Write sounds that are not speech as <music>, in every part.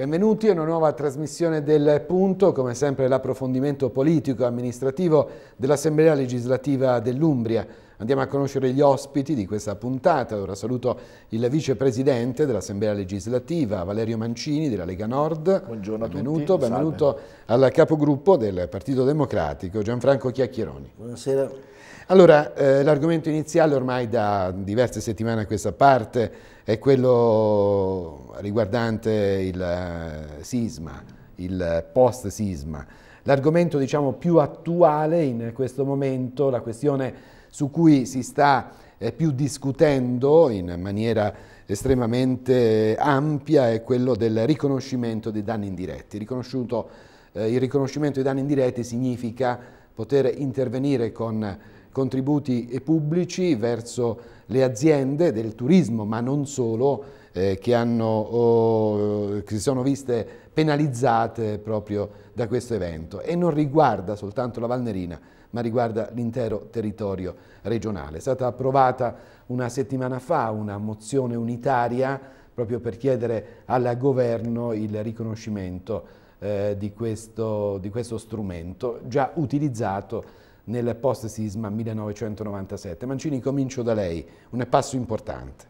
Benvenuti a una nuova trasmissione del Punto, come sempre l'approfondimento politico e amministrativo dell'Assemblea legislativa dell'Umbria. Andiamo a conoscere gli ospiti di questa puntata. Ora allora, saluto il vicepresidente dell'Assemblea legislativa, Valerio Mancini, della Lega Nord. Buongiorno benvenuto, a tutti. Benvenuto Salve. al capogruppo del Partito Democratico, Gianfranco Chiacchieroni. Buonasera. Allora, eh, l'argomento iniziale ormai da diverse settimane a questa parte è quello riguardante il eh, sisma, il post-sisma. L'argomento diciamo, più attuale in questo momento, la questione su cui si sta eh, più discutendo in maniera estremamente ampia è quello del riconoscimento dei danni indiretti. Eh, il riconoscimento dei danni indiretti significa poter intervenire con contributi pubblici verso le aziende del turismo, ma non solo, eh, che, hanno, oh, che si sono viste penalizzate proprio da questo evento. E non riguarda soltanto la Valnerina, ma riguarda l'intero territorio regionale. È stata approvata una settimana fa una mozione unitaria proprio per chiedere al governo il riconoscimento eh, di, questo, di questo strumento già utilizzato nel post-sisma 1997. Mancini, comincio da lei, un passo importante.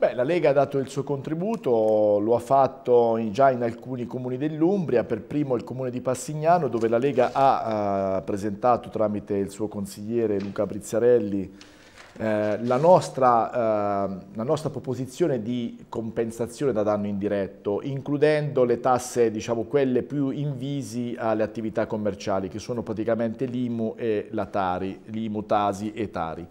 Beh, la Lega ha dato il suo contributo, lo ha fatto già in alcuni comuni dell'Umbria, per primo il comune di Passignano dove la Lega ha eh, presentato tramite il suo consigliere Luca Brizzarelli eh, la, nostra, eh, la, nostra, proposizione di compensazione da danno indiretto, includendo le tasse, diciamo, quelle più invisi alle attività commerciali, che sono praticamente l'IMU e la Tari, l'IMU, Tasi e Tari.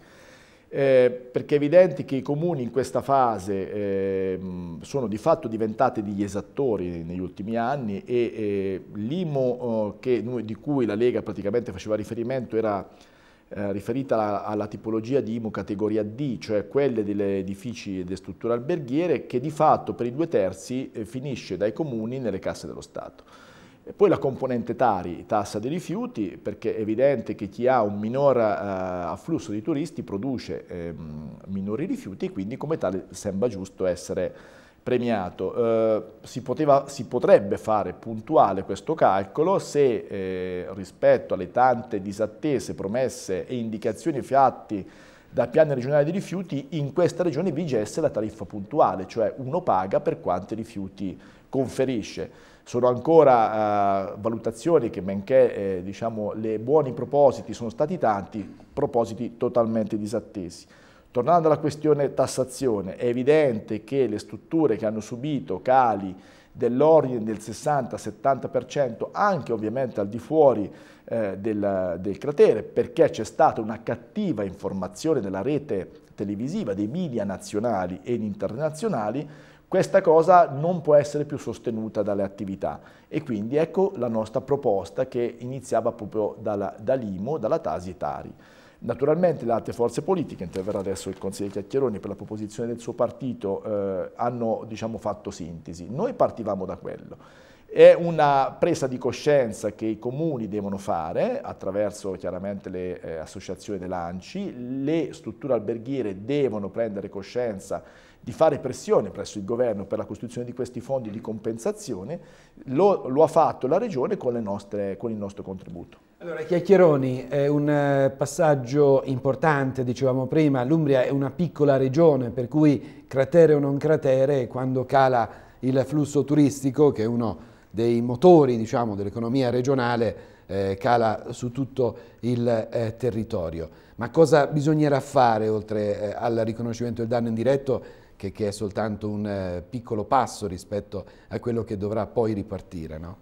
Eh, perché è evidente che i comuni in questa fase eh, sono di fatto diventati degli esattori negli ultimi anni e eh, l'IMO eh, di cui la Lega praticamente faceva riferimento era eh, riferita alla, alla, tipologia di IMU categoria D, cioè quelle degli edifici e delle strutture alberghiere, che di fatto per i due terzi eh, finisce dai comuni nelle casse dello Stato. E poi la componente Tari, tassa dei rifiuti, perché è evidente che chi ha un minor eh, afflusso di turisti produce ehm, minori rifiuti quindi come tale sembra giusto essere premiato. Eh, si, poteva, si, potrebbe fare puntuale questo calcolo se eh, rispetto alle tante disattese, promesse e indicazioni fatti dal piano regionale dei rifiuti, in questa regione vigesse la tariffa puntuale, cioè uno paga per quanti rifiuti conferisce. Sono ancora eh, valutazioni che, benché eh, diciamo, le buoni propositi sono stati tanti, propositi totalmente disattesi. Tornando alla questione tassazione, è evidente che le strutture che hanno subito cali dell'ordine del 60-70%, anche ovviamente al di fuori eh, del, del, cratere, perché c'è stata una cattiva informazione della rete televisiva, dei media nazionali ed internazionali, questa cosa non può essere più sostenuta dalle attività e quindi ecco la nostra proposta che iniziava proprio dalla, dall'IMO, dalla Tasi e Tari. Naturalmente le altre forze politiche, interverrà adesso il consigliere Chiacchieroni per la proposizione del suo partito, eh, hanno diciamo, fatto sintesi. Noi partivamo da quello. È una presa di coscienza che i comuni devono fare attraverso chiaramente le eh, associazioni dell'ANCI, le strutture alberghiere devono prendere coscienza di fare pressione presso il governo per la costituzione di questi fondi di compensazione, lo, lo ha fatto la Regione con, nostre, con il nostro contributo. Allora, Chiacchieroni, è un eh, passaggio importante, dicevamo prima, l'Umbria è una piccola regione, per cui cratere o non cratere, quando cala il flusso turistico, che è uno dei motori diciamo, dell'economia regionale, eh, cala su tutto il eh, territorio. Ma cosa bisognerà fare, oltre eh, al riconoscimento del danno indiretto, che, che è soltanto un eh, piccolo passo rispetto a quello che dovrà poi ripartire, no?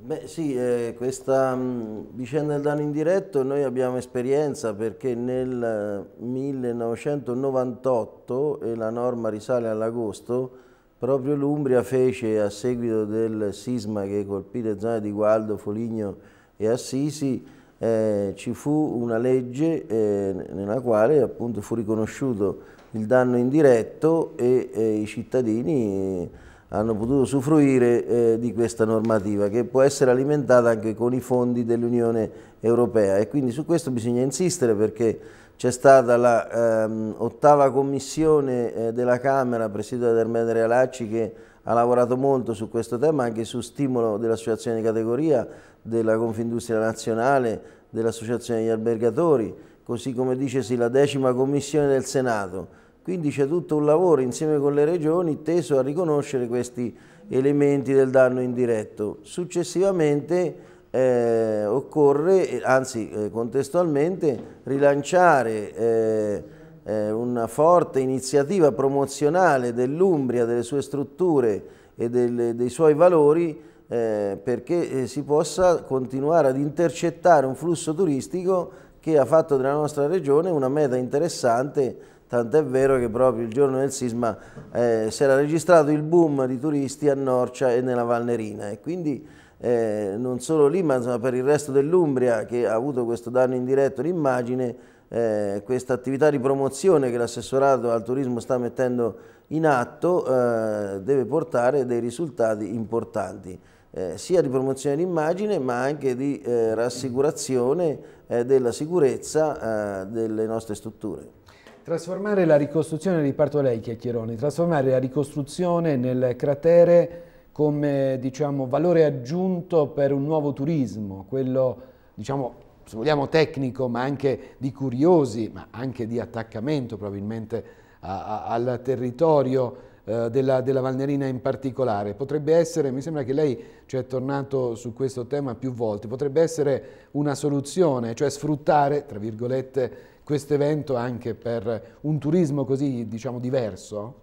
Beh sì, eh, questa mh, mm, vicenda del danno indiretto noi abbiamo esperienza perché nel 1998, eh, e la norma risale all'agosto, proprio l'Umbria fece a seguito del sisma che colpì le zone di Gualdo, Foligno e Assisi, eh, ci fu una legge eh, nella quale appunto fu riconosciuto il danno indiretto e, e i cittadini eh, hanno potuto usufruire eh, di questa normativa che può essere alimentata anche con i fondi dell'Unione Europea e quindi su questo bisogna insistere perché c'è stata l'ottava ehm, commissione eh, della Camera presieduta da Ermene Realacci che ha lavorato molto su questo tema anche su stimolo dell'associazione di categoria, della Confindustria Nazionale, dell'associazione degli albergatori così come dice sì, la decima commissione del Senato. Quindi c'è tutto un lavoro insieme con le regioni teso a riconoscere questi elementi del danno indiretto. Successivamente eh, occorre, anzi eh, contestualmente, rilanciare eh, eh una forte iniziativa promozionale dell'Umbria, delle sue strutture e del, dei suoi valori eh, perché eh, si possa continuare ad intercettare un flusso turistico che ha fatto della nostra regione una meta interessante, tant'è vero che proprio il giorno del sisma eh, si era registrato il boom di turisti a Norcia e nella Valnerina e quindi eh, non solo lì ma insomma, per il resto dell'Umbria che ha avuto questo danno indiretto d'immagine, eh, questa attività di promozione che l'assessorato al turismo sta mettendo in atto eh, deve portare dei risultati importanti eh, sia di promozione d'immagine ma anche di eh, rassicurazione eh, della sicurezza eh, delle nostre strutture. Trasformare la ricostruzione, riparto lei Chiacchieroni, trasformare la ricostruzione nel cratere come diciamo, valore aggiunto per un nuovo turismo, quello diciamo, se vogliamo tecnico ma anche di curiosi, ma anche di attaccamento probabilmente a, a, al territorio, eh, della, della Valnerina in particolare. Potrebbe essere, mi sembra che lei ci cioè, è tornato su questo tema più volte, potrebbe essere una soluzione, cioè sfruttare, tra virgolette, questo evento anche per un turismo così diciamo diverso?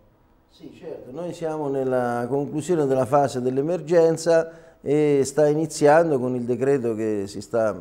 Sì, certo, noi siamo nella conclusione della fase dell'emergenza e sta iniziando con il decreto che si sta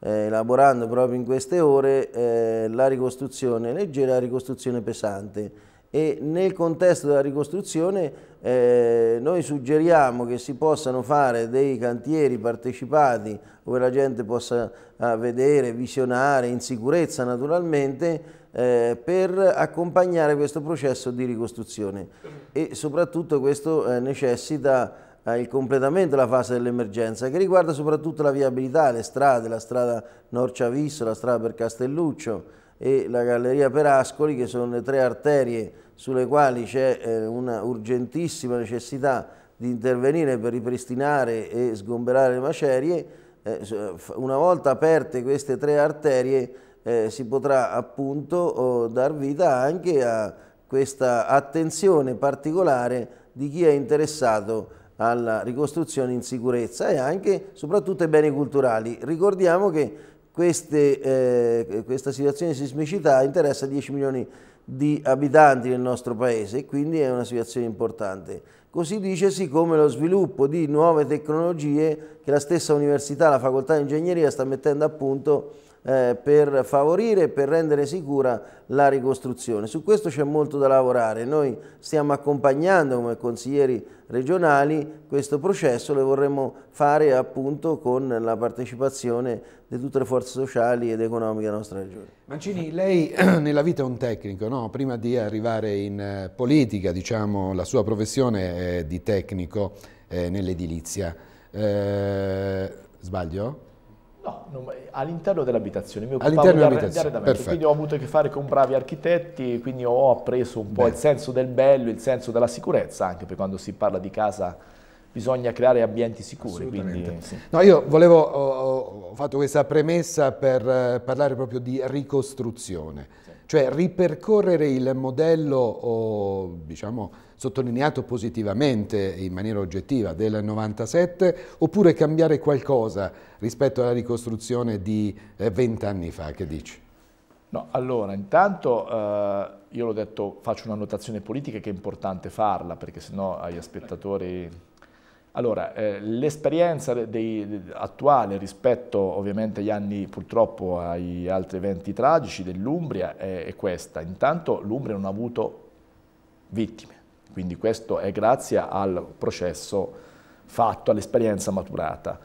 eh, elaborando proprio in queste ore eh, la ricostruzione leggera e la ricostruzione pesante e nel contesto della ricostruzione eh, noi suggeriamo che si possano fare dei cantieri partecipati dove la gente possa eh, vedere, visionare, in sicurezza naturalmente, eh, per accompagnare questo processo di ricostruzione e soprattutto questo eh, necessita eh, il completamento della fase dell'emergenza che riguarda soprattutto la viabilità, le strade, la strada Norciavisso, la strada per Castelluccio e la galleria per Ascoli che sono le tre arterie sulle quali c'è eh, una urgentissima necessità di intervenire per ripristinare e sgomberare le macerie, eh, eh, una volta aperte queste tre arterie si potrà appunto oh, dar vita anche a questa attenzione particolare di chi è interessato alla ricostruzione in sicurezza e anche soprattutto ai beni culturali. Ricordiamo che queste, eh, questa situazione di sismicità interessa 10 milioni di persone di abitanti nel nostro paese e quindi è una situazione importante. Così dicesi come lo sviluppo di nuove tecnologie che la stessa università, la facoltà di ingegneria sta mettendo a punto eh, per favorire e per rendere sicura la ricostruzione. Su questo c'è molto da lavorare, noi stiamo accompagnando come consiglieri regionali questo processo, lo vorremmo fare appunto con la partecipazione di tutte le forze sociali ed economiche della nostra regione. Mancini, lei <clears throat> nella vita è un tecnico, no? prima di arrivare in eh, politica, diciamo, la sua professione è di tecnico eh, nell'edilizia. Eh, sbaglio? No, non, all'interno dell'abitazione, mi all'interno dell'abitazione, perfetto. quindi ho avuto a che fare con bravi architetti, quindi ho appreso un po' Beh. il senso del bello, il senso della sicurezza, anche per quando si parla di casa bisogna creare ambienti sicuri. Quindi, sì. no, io volevo, ho, fatto questa premessa per eh, parlare proprio di ricostruzione, sì. cioè ripercorrere il modello, diciamo, sottolineato positivamente in maniera oggettiva del 97 oppure cambiare qualcosa rispetto alla ricostruzione di eh, vent'anni eh, fa, che dici? No, allora, intanto eh, io l'ho detto, faccio una notazione politica che è importante farla perché sennò agli spettatori allora, eh, l'esperienza attuale rispetto ovviamente agli anni purtroppo agli altri eventi tragici dell'Umbria è, è questa. Intanto l'Umbria non ha avuto vittime, quindi questo è grazie al processo fatto, all'esperienza maturata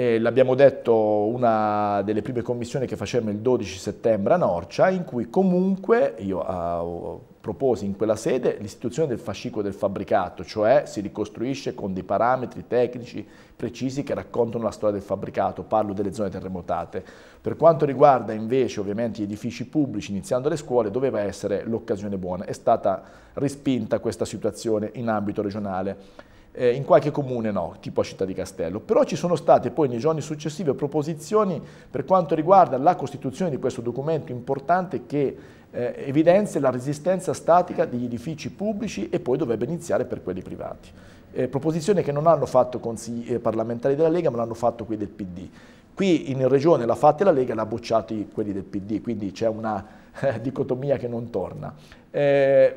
eh, l'abbiamo detto una delle prime commissioni che facevamo il 12 settembre a Norcia, in cui comunque io eh, proposi in quella sede l'istituzione del fascicolo del fabbricato, cioè si ricostruisce con dei parametri tecnici precisi che raccontano la storia del fabbricato, parlo delle zone terremotate. Per quanto riguarda invece ovviamente gli edifici pubblici, iniziando le scuole, doveva essere l'occasione buona, è stata respinta questa situazione in ambito regionale eh, in qualche comune no, tipo a Città di Castello, però ci sono state poi nei giorni successivi proposizioni per quanto riguarda la costituzione di questo documento importante che eh, evidenzia la resistenza statica degli edifici pubblici e poi dovrebbe iniziare per quelli privati. Eh, proposizioni che non hanno fatto consigli eh, parlamentari della Lega ma l'hanno fatto quelli del PD. Qui in regione l'ha fatta la Lega e l'ha bocciato quelli del PD, quindi c'è una <laughs> dicotomia che non torna eh,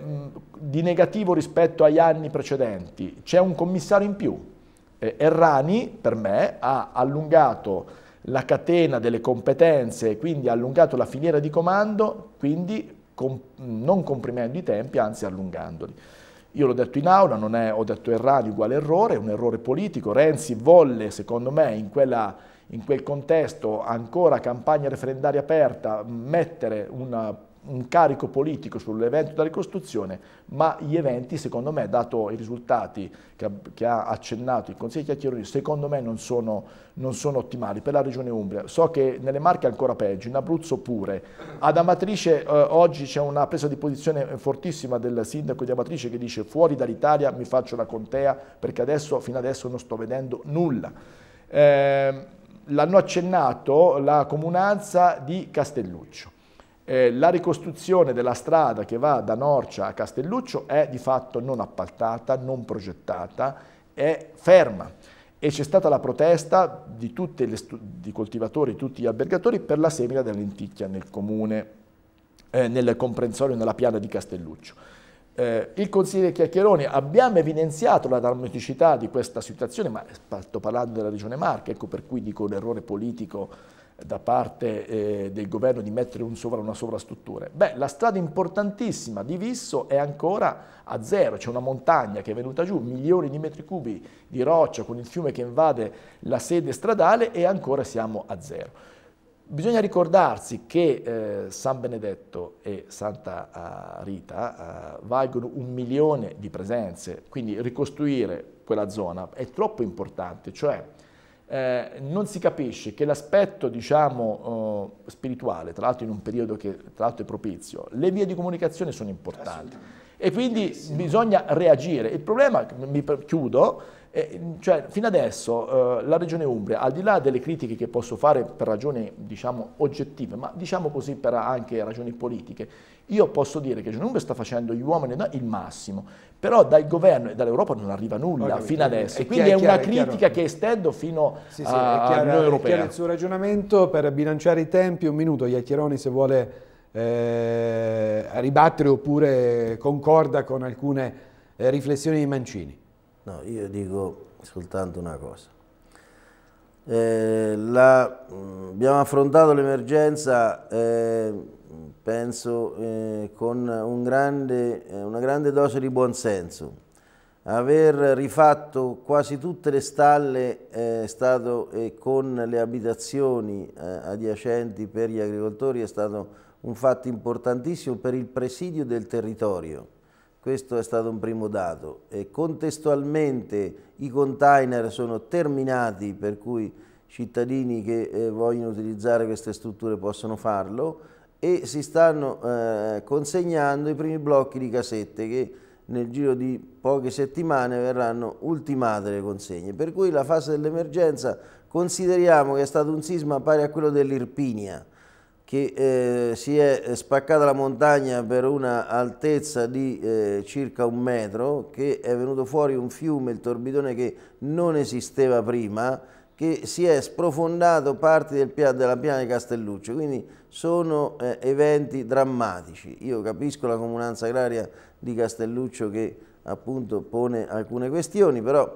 di negativo rispetto agli anni precedenti. C'è un commissario in più. Eh, Errani, per me, ha allungato la catena delle competenze, quindi ha allungato la filiera di comando, quindi com non comprimendo i tempi, anzi allungandoli. Io l'ho detto in aula, non è, ho detto errato uguale errore, è un errore politico. Renzi volle, secondo me, in, quella, in quel contesto, ancora campagna referendaria aperta, mettere una un carico politico sull'evento della ricostruzione, ma gli eventi, secondo me, dato i risultati che ha, che ha accennato il Consiglio di Chiacchieroni, secondo me non sono, non sono, ottimali per la Regione Umbria. So che nelle Marche è ancora peggio, in Abruzzo pure. Ad Amatrice eh, oggi c'è una presa di posizione fortissima del sindaco di Amatrice che dice fuori dall'Italia mi faccio la contea perché adesso, fino adesso non sto vedendo nulla. Eh, L'hanno accennato la comunanza di Castelluccio. Eh, la ricostruzione della strada che va da Norcia a Castelluccio è di fatto non appaltata, non progettata, è ferma e c'è stata la protesta di tutti i coltivatori, tutti gli albergatori per la semina della lenticchia nel comune, eh, nel comprensorio, nella piana di Castelluccio. Eh, il consigliere Chiacchieroni, abbiamo evidenziato la drammaticità di questa situazione, ma sto parlando della regione Marche, ecco per cui dico l'errore politico da parte eh, del governo di mettere un sovra, una sovrastruttura. Beh, la strada importantissima di Visso è ancora a zero, c'è una montagna che è venuta giù, milioni di metri cubi di roccia con il fiume che invade la sede stradale e ancora siamo a zero. Bisogna ricordarsi che eh, San Benedetto e Santa uh, Rita uh, valgono un milione di presenze, quindi ricostruire quella zona è troppo importante, cioè eh, non si capisce che l'aspetto diciamo, eh, spirituale, tra l'altro in un periodo che tra l'altro è propizio, le vie di comunicazione sono importanti e quindi bisogna reagire. Il problema, mi chiudo, e, cioè, fino adesso eh, la Regione Umbria, al di là delle critiche che posso fare per ragioni diciamo, oggettive, ma diciamo così per anche ragioni politiche, io posso dire che la Regione Umbria sta facendo gli uomini il massimo, però dal governo e dall'Europa non arriva nulla no, fino adesso. È quindi è, chiaro, una critica è che estendo fino sì, sì, all'Unione Europea. È chiaro il suo ragionamento per bilanciare i tempi. Un minuto, Iacchieroni, se vuole eh, ribattere oppure concorda con alcune eh, riflessioni di Mancini. No, io dico soltanto una cosa. Eh, la, mm, abbiamo affrontato l'emergenza, eh, penso, eh, con un grande, eh, una grande dose di buonsenso. Aver rifatto quasi tutte le stalle eh, è stato, con le abitazioni eh, adiacenti per gli agricoltori è stato un fatto importantissimo per il presidio del territorio questo è stato un primo dato. E contestualmente i container sono terminati, per cui cittadini che eh, vogliono utilizzare queste strutture possono farlo e si stanno eh, consegnando i primi blocchi di casette che nel giro di poche settimane verranno ultimate le consegne. Per cui la fase dell'emergenza consideriamo che è stato un sisma pari a quello dell'Irpinia, che eh, si è spaccata la montagna per una altezza di eh, circa un metro, che è venuto fuori un fiume, il Torbidone, che non esisteva prima, che si è sprofondato parte del pia della piana di Castelluccio, quindi sono eh, eventi drammatici. Io capisco la comunanza agraria di Castelluccio che appunto pone alcune questioni, però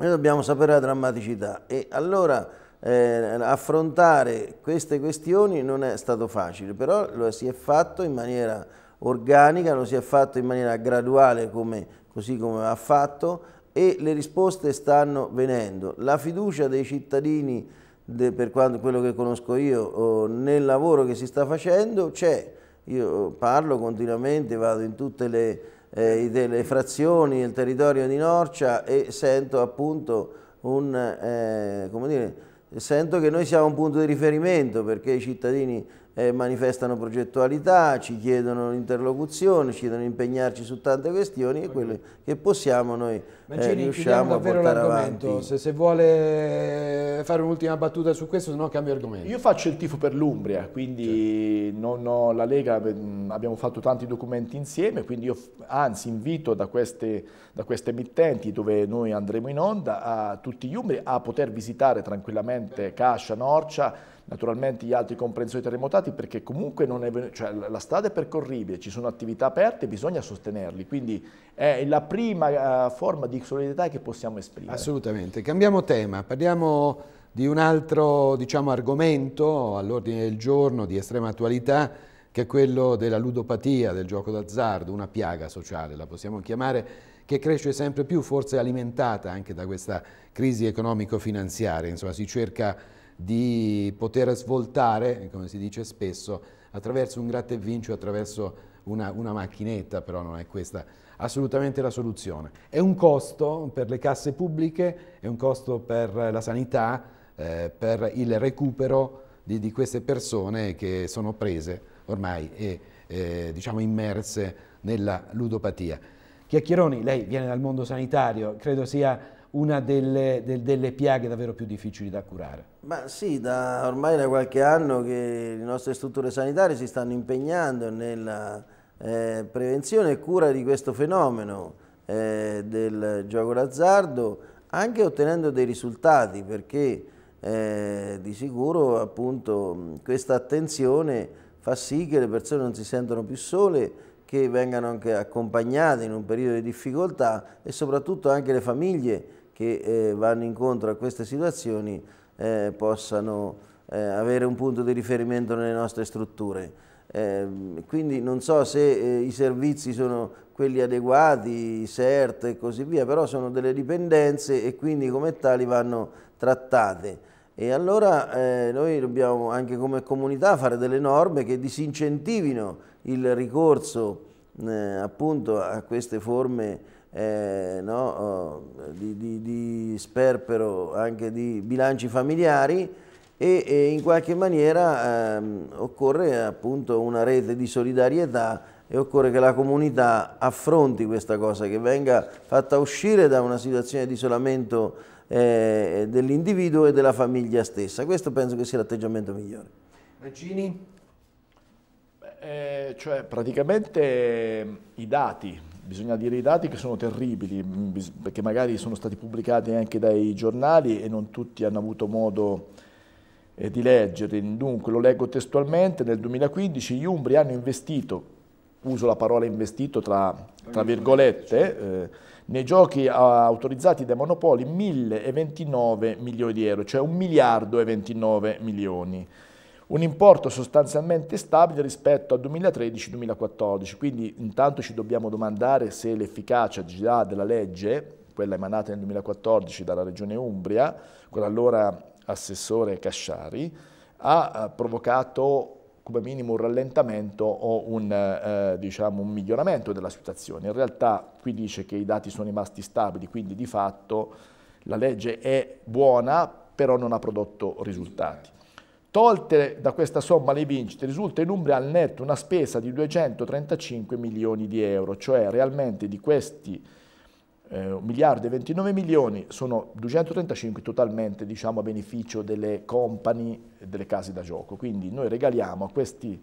noi dobbiamo sapere la drammaticità e allora eh, affrontare queste questioni non è stato facile, però lo si è fatto in maniera organica, lo si è fatto in maniera graduale come, così come va fatto e le risposte stanno venendo. La fiducia dei cittadini, de, per quanto, quello che conosco io, nel lavoro che si sta facendo c'è. Io parlo continuamente, vado in tutte le, eh, le frazioni, il territorio di Norcia e sento appunto un, eh, come dire, sento che noi siamo un punto di riferimento perché i cittadini eh, manifestano progettualità, ci chiedono interlocuzione, ci chiedono di impegnarci su tante questioni e quelle che possiamo noi eh, Mancini, eh, riusciamo a portare avanti. Se, se vuole fare un'ultima battuta su questo, se no cambio argomento. Io faccio il tifo per l'Umbria, quindi certo. non ho la Lega, abbiamo fatto tanti documenti insieme, quindi io anzi invito da queste, da queste emittenti dove noi andremo in onda a tutti gli Umbri a poter visitare tranquillamente Cascia, Norcia, naturalmente gli altri comprensori terremotati perché comunque è, cioè, la strada è percorribile, ci sono attività aperte, e bisogna sostenerli, quindi è la prima uh, forma di solidarietà che possiamo esprimere. Assolutamente, cambiamo tema, parliamo di un altro diciamo, argomento all'ordine del giorno di estrema attualità che è quello della ludopatia, del gioco d'azzardo, una piaga sociale, la possiamo chiamare, che cresce sempre più, forse alimentata anche da questa crisi economico-finanziaria, insomma si cerca di poter svoltare, come si dice spesso, attraverso un gratta e vinci attraverso una, una macchinetta, però non è questa assolutamente la soluzione. È un costo per le casse pubbliche, è un costo per la sanità, eh, per il recupero di, di, queste persone che sono prese ormai e eh, diciamo immerse nella ludopatia. Chiacchieroni, lei viene dal mondo sanitario, credo sia una delle, del, delle, piaghe davvero più difficili da curare. Ma sì, da ormai da qualche anno che le nostre strutture sanitarie si stanno impegnando nella eh, prevenzione e cura di questo fenomeno eh, del gioco d'azzardo, anche ottenendo dei risultati, perché eh, di sicuro appunto questa attenzione fa sì che le persone non si sentano più sole, che vengano anche accompagnate in un periodo di difficoltà e soprattutto anche le famiglie che eh, vanno incontro a queste situazioni eh, possano eh, avere un punto di riferimento nelle nostre strutture. Ehm, quindi non so se eh, i servizi sono quelli adeguati, i CERT e così via, però sono delle dipendenze e quindi come tali vanno trattate. E allora eh, noi dobbiamo anche come comunità fare delle norme che disincentivino il ricorso eh, appunto a queste forme eh, no, oh, di, di, di, sperpero anche di bilanci familiari e, e in qualche maniera ehm, occorre appunto una rete di solidarietà e occorre che la comunità affronti questa cosa, che venga fatta uscire da una situazione di isolamento eh, dell'individuo e della famiglia stessa. Questo penso che sia l'atteggiamento migliore. Regini? Eh, cioè praticamente ehm, i dati bisogna dire i dati che sono terribili, mm, perché magari sono stati pubblicati anche dai giornali e non tutti hanno avuto modo eh, di leggerli. Dunque, lo leggo testualmente, nel 2015 gli Umbri hanno investito, uso la parola investito tra, tra virgolette, eh, nei giochi autorizzati dai monopoli 1.029 milioni di euro, cioè 1 miliardo e 29 milioni un importo sostanzialmente stabile rispetto al 2013-2014, quindi intanto ci dobbiamo domandare se l'efficacia della legge, quella emanata nel 2014 dalla Regione Umbria, con l'allora assessore Casciari, ha eh, provocato come minimo un rallentamento o un, eh, diciamo, un miglioramento della situazione. In realtà qui dice che i dati sono rimasti stabili, quindi di fatto la legge è buona, però non ha prodotto risultati. Tolte da questa somma le vincite, risulta in Umbria al netto una spesa di 235 milioni di euro, cioè realmente di questi eh, 1 miliardo e 29 milioni sono 235 totalmente diciamo, a beneficio delle company e delle case da gioco. Quindi noi regaliamo a questi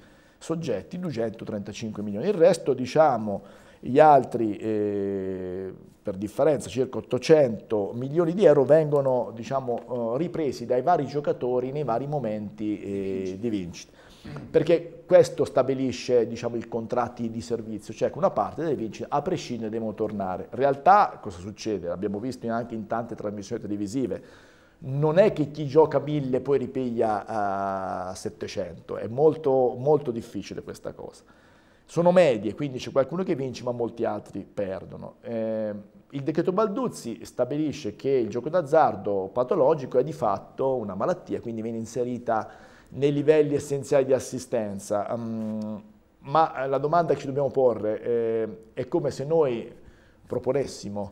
soggetti, 235 milioni. Il resto, diciamo, gli altri, eh, per differenza, circa 800 milioni di euro vengono diciamo, eh, ripresi dai vari giocatori nei vari momenti eh, di vincita. Perché questo stabilisce diciamo, i contratti di servizio, cioè che una parte delle vincite a prescindere devono tornare. In realtà cosa succede? L'abbiamo visto anche in tante trasmissioni televisive non è che chi gioca 1000 poi ripiglia a eh, 700, è molto, molto difficile questa cosa. Sono medie, quindi c'è qualcuno che vince ma molti altri perdono. Eh, il decreto Balduzzi stabilisce che il gioco d'azzardo patologico è di fatto una malattia, quindi viene inserita nei livelli essenziali di assistenza. Um, ma la domanda che ci dobbiamo porre eh, è come se noi proponessimo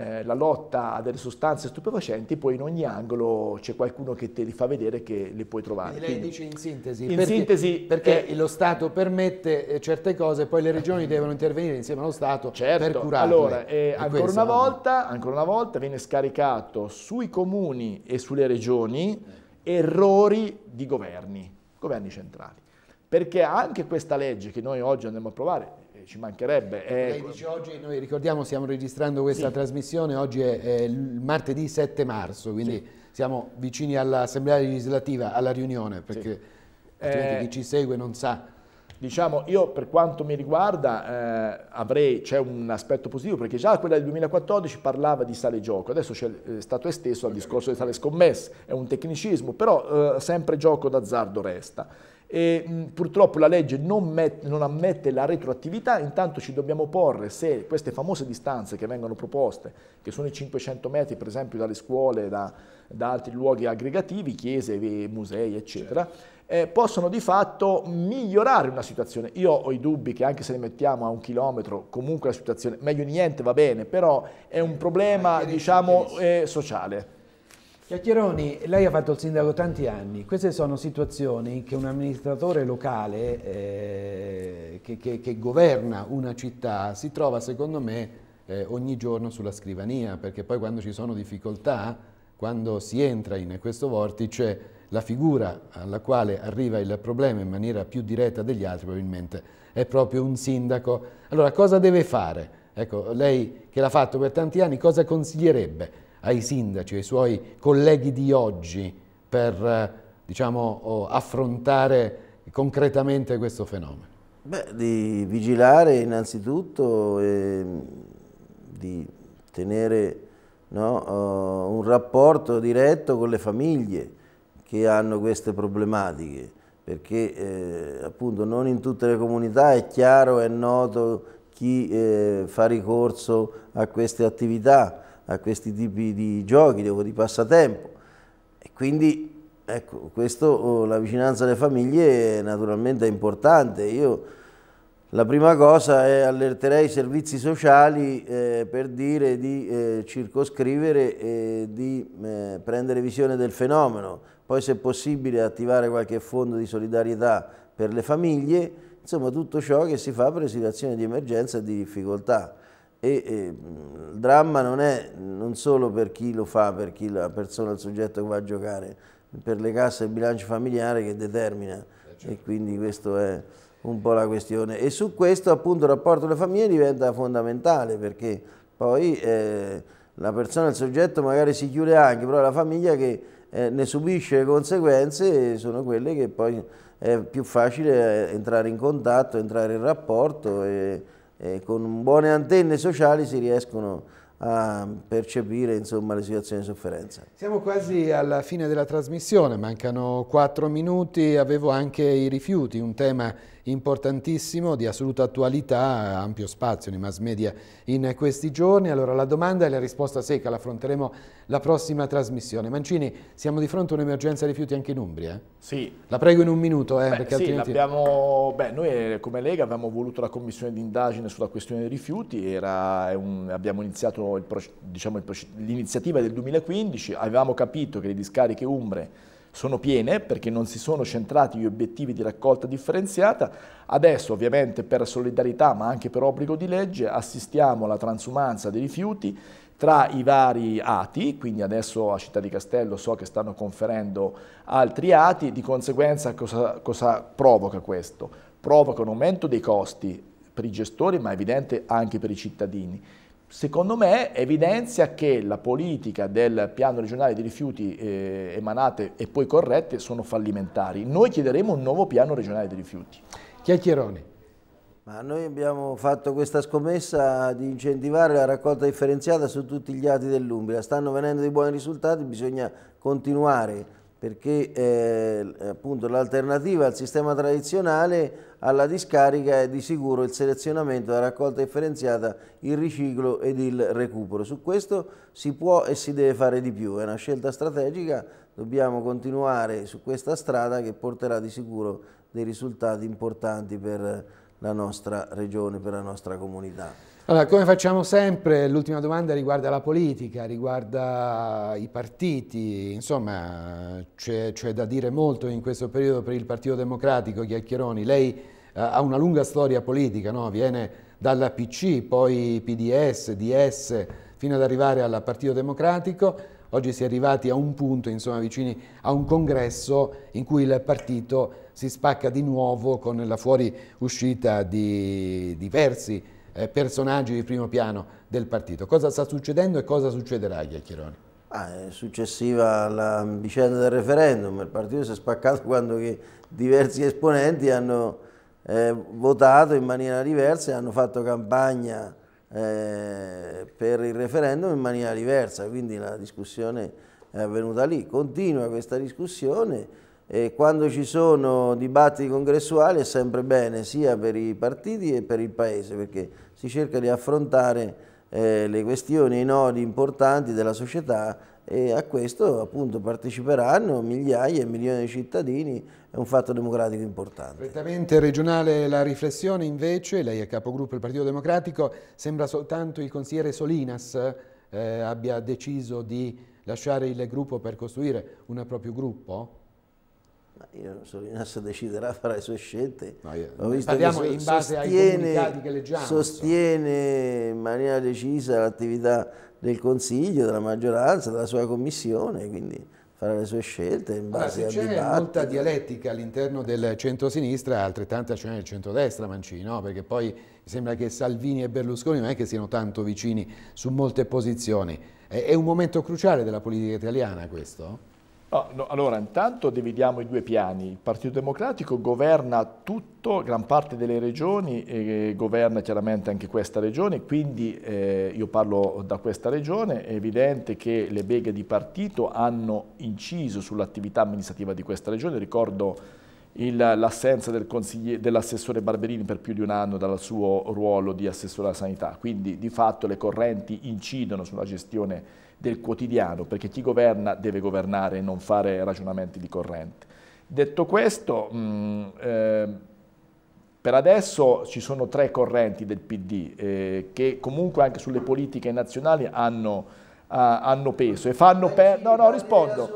eh, la lotta a delle sostanze stupefacenti, poi in ogni angolo c'è qualcuno che te li fa vedere che li puoi trovare. Quindi lei Quindi, dice in sintesi, in perché, sintesi perché eh, lo Stato permette eh, certe cose, poi le regioni eh, devono intervenire insieme allo Stato certo, per curarle. Allora, eh, ancora, questo, una volta, ancora, una volta, viene scaricato sui comuni e sulle regioni errori di governi, governi centrali. Perché anche questa legge che noi oggi andiamo a approvare, ci mancherebbe. Eh, Lei dice oggi, noi ricordiamo stiamo registrando questa sì. trasmissione, oggi è, è, il martedì 7 marzo, quindi sì. siamo vicini all'Assemblea legislativa, alla riunione, perché sì. eh, chi ci segue non sa. Diciamo, io per quanto mi riguarda eh, c'è un aspetto positivo, perché già quella del 2014 parlava di sale gioco, adesso c'è eh, stato esteso al discorso di sale scommesse, è un tecnicismo, però eh, sempre gioco d'azzardo resta. E, mh, purtroppo la legge non, met, non, ammette la retroattività, intanto ci dobbiamo porre se queste famose distanze che vengono proposte, che sono i 500 metri per esempio dalle scuole, da, da altri luoghi aggregativi, chiese, musei eccetera, certo. Eh, possono di fatto migliorare una situazione. Io ho i dubbi che anche se le mettiamo a un chilometro, comunque la situazione, meglio niente va bene, però è un eh, problema diciamo, eh, sociale. Chiacchieroni, lei ha fatto il sindaco tanti anni, queste sono situazioni che un amministratore locale eh, che, che, che, governa una città si trova secondo me eh, ogni giorno sulla scrivania, perché poi quando ci sono difficoltà, quando si entra in questo vortice, la figura alla quale arriva il problema in maniera più diretta degli altri probabilmente è proprio un sindaco. Allora cosa deve fare? Ecco, lei che l'ha fatto per tanti anni, cosa consiglierebbe? ai sindaci, ai suoi colleghi di oggi per eh, diciamo, affrontare concretamente questo fenomeno? Beh, di vigilare innanzitutto e di tenere no, un rapporto diretto con le famiglie che hanno queste problematiche perché eh, appunto non in tutte le comunità è chiaro, è noto chi eh, fa ricorso a queste attività a questi tipi di giochi, o di passatempo. E quindi ecco, questo, oh, la vicinanza alle famiglie naturalmente è importante. Io la prima cosa è allerterei i servizi sociali eh, per dire di eh, circoscrivere e di eh, prendere visione del fenomeno, poi se possibile attivare qualche fondo di solidarietà per le famiglie, insomma tutto ciò che si fa per situazioni di emergenza e di difficoltà. E, e, mm, il dramma non è non solo per chi lo fa, per chi la persona, il soggetto che va a giocare, per le casse e il bilancio familiare che determina eh, certo. e quindi questa è un po' la questione. E su questo appunto il rapporto delle famiglie diventa fondamentale perché poi eh, la persona, il soggetto magari si chiude anche, però la famiglia che eh, ne subisce le conseguenze sono quelle che poi è più facile eh, entrare in contatto, entrare in rapporto. E, eh, con buone antenne sociali si riescono a percepire insomma, le situazioni di sofferenza. Siamo quasi alla fine della trasmissione, mancano 4 minuti, avevo anche i rifiuti, un tema importantissimo, di assoluta attualità, ampio spazio nei mass media in questi giorni. Allora la domanda e la risposta secca la affronteremo la prossima trasmissione. Mancini, siamo di fronte a un'emergenza rifiuti anche in Umbria? Eh? Sì. La prego in un minuto, eh, beh, perché sì, altrimenti... Beh, noi come Lega avevamo voluto la commissione d'indagine sulla questione dei rifiuti, era un, abbiamo iniziato diciamo, l'iniziativa diciamo, del 2015, avevamo capito che le discariche umbre sono piene perché non si sono centrati gli obiettivi di raccolta differenziata. Adesso ovviamente per solidarietà ma anche per obbligo di legge assistiamo alla transumanza dei rifiuti tra i vari ati, quindi adesso a Città di Castello so che stanno conferendo altri ati, di conseguenza cosa, cosa provoca questo? Provoca un aumento dei costi per i gestori ma evidente anche per i cittadini secondo me evidenzia che la politica del piano regionale di rifiuti eh, emanate e poi corrette sono fallimentari. Noi chiederemo un nuovo piano regionale di rifiuti. Chiacchieroni. Ma noi abbiamo fatto questa scommessa di incentivare la raccolta differenziata su tutti gli ati dell'Umbria. Stanno venendo dei buoni risultati, bisogna continuare perché eh, appunto l'alternativa al sistema tradizionale alla discarica è di sicuro il selezionamento, la raccolta differenziata, il riciclo ed il recupero. Su questo si può e si deve fare di più, è una scelta strategica, dobbiamo continuare su questa strada che porterà di sicuro dei risultati importanti per la nostra regione, per la nostra comunità. Allora, come facciamo sempre, l'ultima domanda riguarda la politica, riguarda i partiti, insomma c'è, da dire molto in questo periodo per il Partito Democratico, Chiacchieroni, lei eh, ha una lunga storia politica, no? viene dalla PC, poi PDS, DS, fino ad arrivare al Partito Democratico, oggi si è arrivati a un punto, insomma vicini a un congresso in cui il partito si spacca di nuovo con la fuoriuscita di diversi partiti eh, personaggi di primo piano del partito. Cosa sta succedendo e cosa succederà a Chiacchieroni? Ah, successiva alla vicenda del referendum, il partito si è spaccato quando diversi esponenti hanno eh, votato in maniera diversa e hanno fatto campagna eh, per il referendum in maniera diversa, quindi la discussione è avvenuta lì. Continua questa discussione e quando ci sono dibattiti congressuali è sempre bene sia per i partiti che per il Paese, perché si cerca di affrontare eh, le questioni e i nodi importanti della società e a questo appunto parteciperanno migliaia e milioni di cittadini, è un fatto democratico importante. Prettamente regionale la riflessione invece, lei è capogruppo del Partito Democratico, sembra soltanto il consigliere Solinas eh, abbia deciso di lasciare il gruppo per costruire un proprio gruppo? io non so, se deciderà, farà le sue scelte. No, io, visto parliamo so, in base sostiene, ai comunicati che leggiamo. Sostiene insomma. in maniera decisa l'attività del Consiglio, della maggioranza, della sua commissione, quindi farà le sue scelte in base allora, al C'è molta dialettica all'interno del centro-sinistra, altrettanta c'è nel centro-destra, centrodestra Mancino, perché poi sembra che Salvini e Berlusconi non è che siano tanto vicini su molte posizioni. È un momento cruciale della politica italiana questo? No, ah, no, allora, intanto dividiamo i due piani. Il Partito Democratico governa tutto, gran parte delle regioni, e governa chiaramente anche questa regione, quindi eh, io parlo da questa regione, è evidente che le beghe di partito hanno inciso sull'attività amministrativa di questa regione, ricordo l'assenza dell'assessore dell Barberini per più di un anno dal suo ruolo di assessore alla sanità, quindi di fatto le correnti incidono sulla gestione del quotidiano, perché chi governa deve governare e non fare ragionamenti di corrente. Detto questo, mh, mm, eh, per adesso ci sono tre correnti del PD eh, che comunque anche sulle politiche nazionali hanno hanno peso e fanno perdere. No, no, rispondo.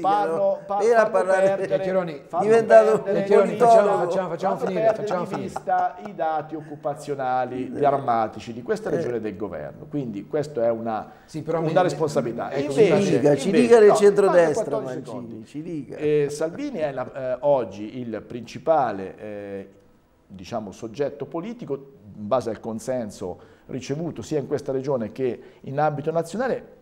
Fanno, pa- era fanno parlare perdere, diventato facciamo, facciamo, facciamo finire, facciamo di vista i dati occupazionali drammatici di questa eh. regione eh. del governo. Quindi questa è una, sì, una mi... responsabilità. Ecco, invece, ci dica, invece, ci dica invece, no, centrodestra Mancini, ci dica. Eh, Salvini è la, eh, oggi il principale eh, diciamo, soggetto politico in base al consenso ricevuto sia in questa regione che in ambito nazionale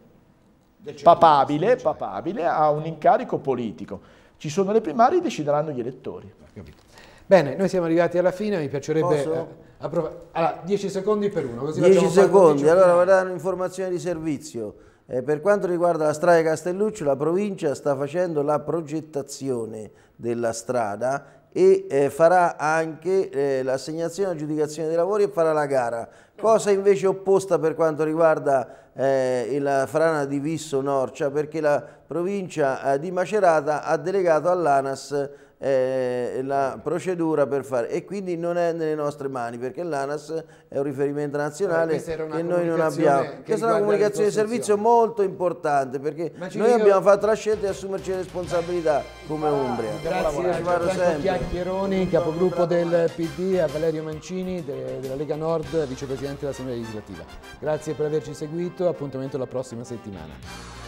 papabile, papabile a un incarico politico. Ci sono le primarie, decideranno gli elettori. Bene, noi siamo arrivati alla fine, mi piacerebbe... Eh, allora, 10 secondi per uno. Così 10 secondi, allora vorrei dare un'informazione di servizio. Eh, per quanto riguarda la strada di Castelluccio, la provincia sta facendo la progettazione della strada e eh, farà anche eh, l'assegnazione e l'aggiudicazione dei lavori e farà la gara. Cosa invece opposta per quanto riguarda eh, la frana di Visso Norcia perché la provincia eh, di Macerata ha delegato all'ANAS eh, la certo. procedura per fare e quindi non è nelle nostre mani perché l'ANAS è un riferimento nazionale che noi non abbiamo. Questa è una comunicazione di servizio molto importante perché noi dico... abbiamo fatto la scelta di assumerci le responsabilità come Umbria. Grazie a Franco Chiacchieroni, capogruppo del PD, a Valerio Mancini de della Lega Nord, vicepresidente dell'Assemblea legislativa. Grazie per averci seguito, appuntamento la prossima settimana.